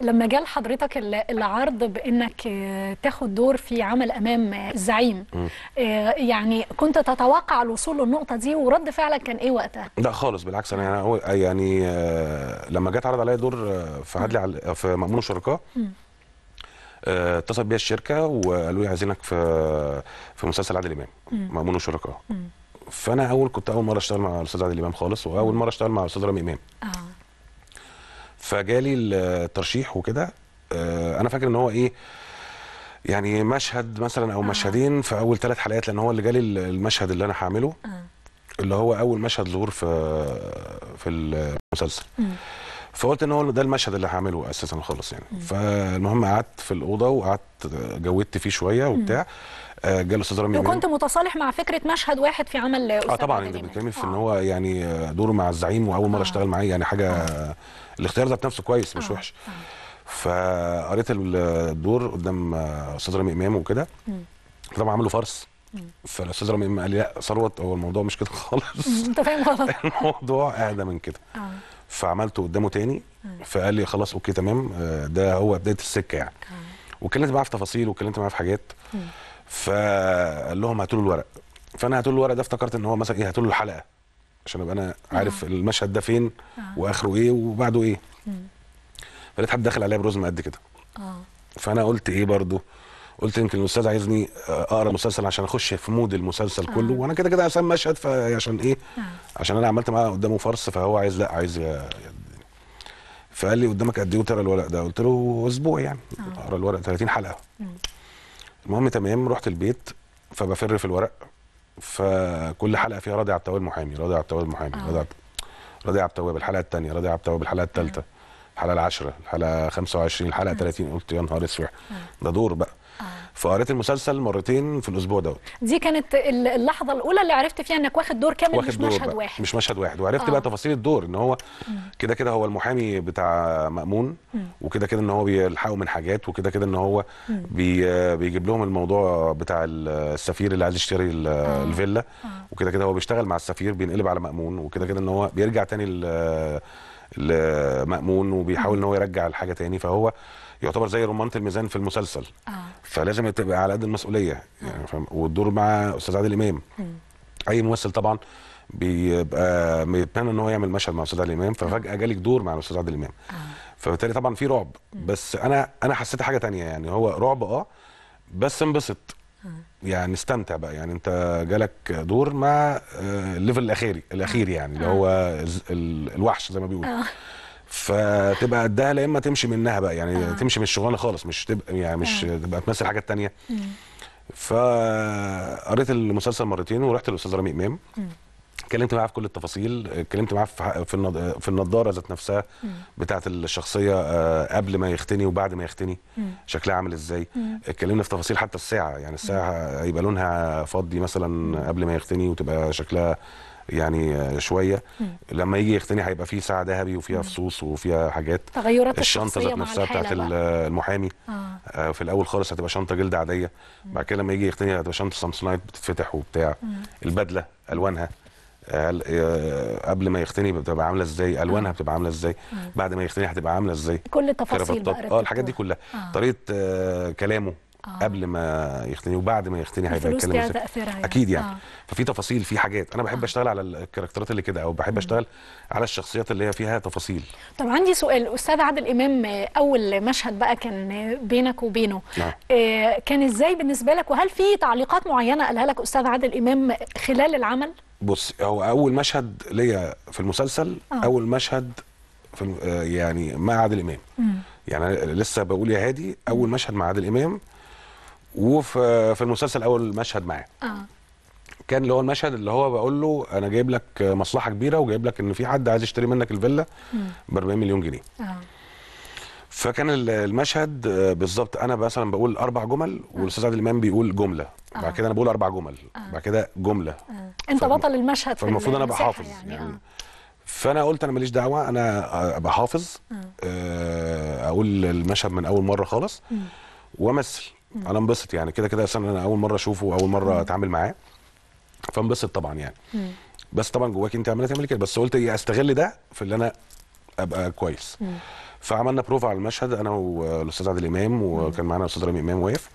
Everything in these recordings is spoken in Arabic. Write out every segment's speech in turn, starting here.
لما جاء لحضرتك العرض بانك آه، تاخد دور في عمل امام الزعيم آه، يعني كنت تتوقع الوصول للنقطه دي ورد فعلك كان ايه وقتها؟ لا خالص بالعكس انا يعني, يعني آه، لما جت عرض عليا دور في عدلي في مامون شركاء اتصل بيا الشركه وقالوا لي عايزينك في في مسلسل عادل امام مامون شركاء فانا اول كنت اول مره اشتغل مع الاستاذ عادل امام خالص واول مره اشتغل مع الاستاذ رامي امام آه. فجالي الترشيح وكده آه، انا فاكر ان هو ايه يعني مشهد مثلا او مشهدين في اول ثلاث حلقات لان هو اللي جالي المشهد اللي انا هعمله اللي هو اول مشهد ظهور في في المسلسل فقلت ان هو ده المشهد اللي هعمله اساسا خالص يعني مم. فالمهم قعدت في الاوضه وقعدت آه، جودت فيه شويه وبتاع جه آه، الاستاذ رامي وكنت متصالح مع فكره مشهد واحد في عمل اه طبعا انت بتتكلم في ان آه. هو يعني دوره مع الزعيم واول مره آه. اشتغل معاه يعني حاجه آه. الاختيار ذات نفسه كويس مش آه. وحش فقريت الدور قدام استاذ رامي امام وكده طبعا عملوا فرس فالاستاذ رامي امام قال لي لا ثروت هو الموضوع مش كده خالص انت فاهم غلط الموضوع اهدى من كده آه. فعملته قدامه تاني فقال لي خلاص اوكي تمام آه، ده هو بدايه السكه يعني واتكلمت معاه في تفاصيل واتكلمت معاه في حاجات فقال لهم هاتوا له الورق فانا هاتوا له الورق ده افتكرت ان هو مثلا ايه هاتوا له الحلقه عشان ابقى انا عارف آه. المشهد ده فين آه. واخره ايه وبعده ايه فلقيت حد داخل عليا برزم قد كده اه فانا قلت ايه برضو قلت يمكن الاستاذ عايزني آه، اقرا مسلسل عشان اخش في مود المسلسل آه. كله وانا كده كده عشان مشهد فعشان ايه آه. عشان انا عملت معاه قدامه فرص فهو عايز لا عايز فقال لي قدامك قد ايه وتقرا الورق ده قلت له اسبوع يعني اقرا الورق 30 حلقه المهم تمام رحت البيت فبفر في الورق فكل حلقه فيها راضي عبد التواب المحامي راضي عبد التواب المحامي راضي عبد التواب الحلقه الثانيه راضي عبد التواب الحلقه الثالثه الحلقه 10 الحلقه 25 الحلقه 30 قلت يا نهار اسود آه. ده دور بقى آه. فقريت المسلسل مرتين في الاسبوع دوت دي كانت اللحظه الاولى اللي عرفت فيها انك واخد دور كامل واخد مش دور مشهد بقى. واحد مش مشهد واحد وعرفت آه. بقى تفاصيل الدور ان هو كده كده هو المحامي بتاع مامون وكده كده ان هو بيلحقه من حاجات وكده كده ان هو بي بيجيب لهم الموضوع بتاع السفير اللي عايز يشتري آه. الفيلا آه. وكده كده هو بيشتغل مع السفير بينقلب على مامون وكده كده ان هو بيرجع تاني لمأمون وبيحاول ان هو يرجع الحاجه تاني فهو يعتبر زي رمانه الميزان في المسلسل آه. فلازم تبقى على قد المسؤوليه يعني آه. فاهم والدور مع استاذ عادل امام اي ممثل طبعا بيبقى بيتمنى ان هو يعمل مشهد مع استاذ عادل امام آه. ففجاه جالك دور مع الاستاذ عادل امام آه. فبالتالي طبعا في رعب بس انا انا حسيت حاجه تانية يعني هو رعب اه بس انبسط آه. يعني استمتع بقى يعني انت جالك دور مع الليفل آه، الاخيري الاخير يعني اللي آه. هو الوحش زي ما بيقولوا فتبقى قدها لا اما تمشي منها بقى يعني آه. تمشي من الشغلانه خالص مش تبقى يعني مش آه. تبقى تمثل حاجه تانية فقريت المسلسل مرتين ورحت للاستاذ رامي امام اتكلمت معاه في كل التفاصيل اتكلمت معاه في في النضاره ذات نفسها بتاعه الشخصيه آه، قبل ما يختني وبعد ما يختني شكلها عامل ازاي اتكلمنا في تفاصيل حتى الساعه يعني الساعه هيبقى لونها فضي مثلا قبل ما يختني وتبقى شكلها يعني آه، شويه لما يجي يختني هيبقى فيه ساعه ذهبي وفيها فصوص وفيها حاجات تغيرات الشنطه ذات نفسها بتاعت المحامي آه. آه. في الاول خالص هتبقى شنطه جلد عاديه بعد كده لما يجي يختني هتبقى شنطه سامسونايت بتتفتح وبتاع البدله الوانها قبل ما يغتني بتبقى عامله ازاي الوانها بتبقى آه. عامله ازاي بعد ما يغتني هتبقى عامله ازاي كل التفاصيل بقى اه الحاجات دي كلها آه. طريقه آه كلامه آه. قبل ما يغتني وبعد ما يغتني هيبقى الكلام يعني. اكيد يعني آه. ففي تفاصيل في حاجات انا بحب آه. اشتغل على الكاركترات اللي كده او بحب اشتغل على الشخصيات اللي هي فيها تفاصيل طب عندي سؤال استاذ عادل امام اول مشهد بقى كان بينك وبينه نعم. آه كان ازاي بالنسبه لك وهل في تعليقات معينه قالها لك استاذ عادل امام خلال العمل بص هو اول مشهد ليا في المسلسل أوه. اول مشهد في آه، يعني مع عادل امام يعني لسه بقول يا هادي اول مشهد مع عادل امام وفي في المسلسل اول مشهد معاه آه. كان اللي هو المشهد اللي هو بقول له انا جايب لك مصلحه كبيره وجايب لك ان في حد عايز يشتري منك الفيلا ب 40 مليون جنيه أوه. فكان المشهد آه، بالظبط انا مثلا بقول اربع جمل آه. والاستاذ عادل امام بيقول جمله آه. بعد كده انا بقول اربع جمل آه. بعد كده جمله آه. انت فالم... بطل المشهد فالمفروض انا ابقى حافظ يعني, يعني. آه. فانا قلت انا ماليش دعوه انا ابقى حافظ آه. آه، اقول المشهد من اول مره خالص وامثل انا انبسط يعني كده كده اصلا انا اول مره اشوفه واول مره اتعامل معاه فانبسط طبعا يعني م. بس طبعا جواك انت عماله تعملي كده بس قلت ايه استغل ده في اللي انا ابقى كويس م. فعملنا بروفا على المشهد انا والاستاذ عادل امام وكان معانا الاستاذ رامي امام واقف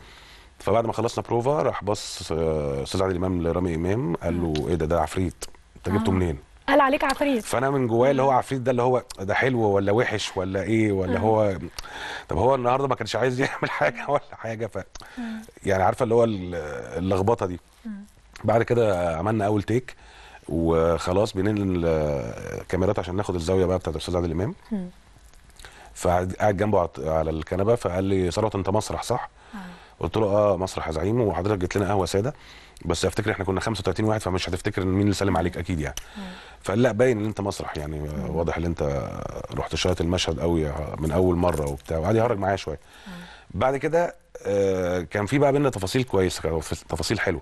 فبعد ما خلصنا بروفا راح بص آه، استاذ عادل امام لرامي امام قال له ايه ده ده عفريت انت جبته آه. منين؟ قال عليك عفريت فانا من جوايا اللي هو عفريت ده اللي هو ده حلو ولا وحش ولا ايه ولا آه. هو طب هو النهارده ما كانش عايز يعمل حاجه ولا حاجه ف يعني عارفه اللي هو اللخبطه دي بعد كده عملنا اول تيك وخلاص بننقل الكاميرات عشان ناخد الزاويه بقى بتاعت الاستاذ عادل امام فقعد جنبه على الكنبه فقال لي ثروت انت مسرح صح؟ آه. قلت له اه مسرح يا زعيم وحضرتك جيت لنا قهوه ساده بس افتكر احنا كنا 35 واحد فمش هتفتكر مين اللي سلم عليك اكيد يعني آه. فقال لا باين ان انت مسرح يعني آه. واضح ان انت رحت شايط المشهد قوي من اول مره وبتاع وقعد يهرج معايا شويه بعد كده كان في بقى بينا تفاصيل كويسه تفاصيل حلوه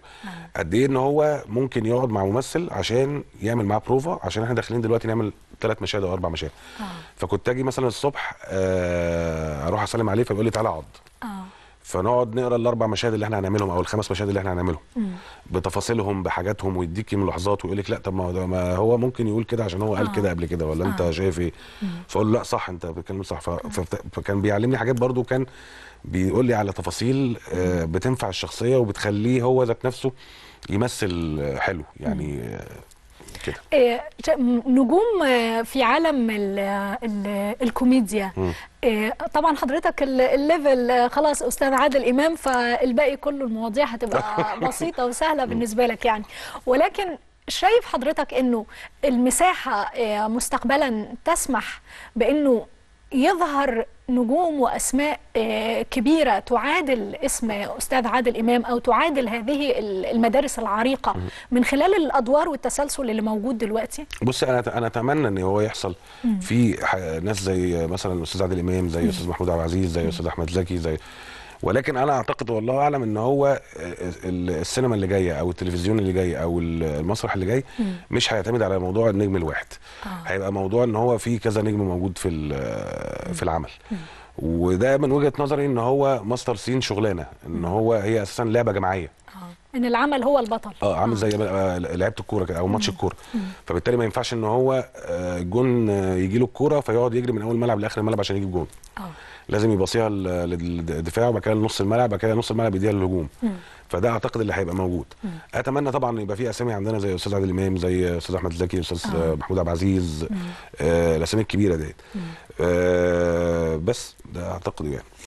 قد ايه ان هو ممكن يقعد مع ممثل عشان يعمل معاه بروفا عشان احنا داخلين دلوقتي نعمل ثلاث مشاهد او اربع مشاهد آه. فكنت اجي مثلا الصبح آه اروح اسلم عليه فبيقول لي تعالى اقعد آه. فنقعد نقرا الاربع مشاهد اللي احنا هنعملهم او الخمس مشاهد اللي احنا هنعملهم بتفاصيلهم بحاجاتهم ويديك ملاحظات ويقول لك لا طب ما هو ممكن يقول كده عشان هو قال آه. كده قبل كده ولا آه. انت شايف ايه فاقول له لا صح انت بتتكلم صح آه. فكان بيعلمني حاجات برده كان بيقول لي على تفاصيل آه، بتنفع الشخصيه وبتخليه هو ذات نفسه يمثل حلو يعني كده إيه نجوم آه، في عالم الـ الـ الكوميديا إيه طبعا حضرتك الليفل آه، خلاص استاذ عادل امام فالباقي كله المواضيع هتبقى بسيطه وسهله بالنسبه لك يعني ولكن شايف حضرتك انه المساحه آه، مستقبلا تسمح بانه يظهر نجوم واسماء آه، كبيره تعادل اسم استاذ عادل امام او تعادل هذه المدارس العريقه من خلال الادوار والتسلسل اللي موجود دلوقتي بص انا انا اتمنى ان هو يحصل في ناس زي مثلا الاستاذ عادل امام زي الاستاذ محمود عبد العزيز زي الاستاذ احمد زكي زي ولكن انا اعتقد والله اعلم ان هو آه، السينما اللي جايه او التلفزيون اللي جاي او المسرح اللي جاي مش هيعتمد على موضوع النجم الواحد آه. هيبقى موضوع ان هو في كذا نجم موجود في في العمل وده من وجهه نظري ان هو ماستر سين شغلانه ان هو هي اساسا لعبه جماعيه آه. ان العمل هو البطل اه عامل زي لعبه الكوره كده او ماتش الكوره فبالتالي ما ينفعش ان هو جون يجي له الكوره فيقعد يجري من اول الملعب لاخر الملعب عشان يجيب جون اه لازم يباصيها للدفاع وبعد كده لنص الملعب وبعد كده نص الملعب يديها للهجوم فده اعتقد اللي هيبقى موجود مم. اتمنى طبعا يبقى في اسامي عندنا زي الاستاذ عادل امام زي الاستاذ احمد زكي الاستاذ آه. محمود عبد العزيز آه الاسامي الكبيره ديت آه بس ده اعتقد يعني